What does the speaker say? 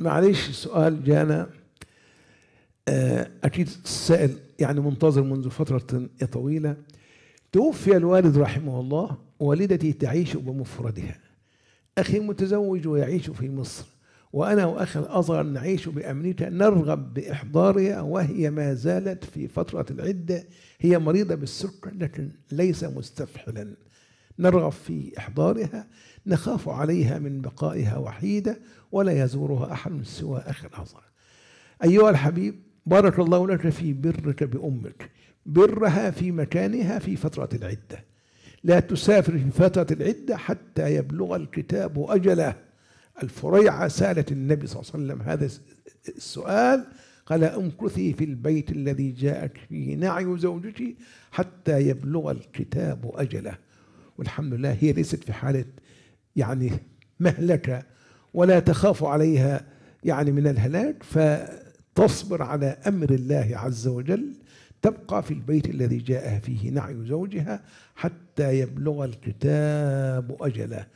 معلش السؤال جانا آه، أكيد السائل يعني منتظر منذ فترة طويلة توفي الوالد رحمه الله والدتي تعيش بمفردها أخي متزوج ويعيش في مصر وأنا وأخي الأصغر نعيش بأمريكا نرغب بإحضارها وهي ما زالت في فترة العدة هي مريضة بالسكر لكن ليس مستفحلا نرغب في إحضارها نخاف عليها من بقائها وحيدة ولا يزورها أحد سوى أخي الأصغر أيها الحبيب بارك الله لك في برك بأمك برها في مكانها في فترة العدة لا تسافر في فترة العدة حتى يبلغ الكتاب أجله الفريعة سألت النبي صلى الله عليه وسلم هذا السؤال قال امكثي في البيت الذي جاءك فيه نعي زوجتي حتى يبلغ الكتاب أجله والحمد لله هي ليست في حالة يعني مهلكة ولا تخاف عليها يعني من الهلاك فتصبر على أمر الله عز وجل تبقى في البيت الذي جاءها فيه نعي زوجها حتى يبلغ الكتاب أجله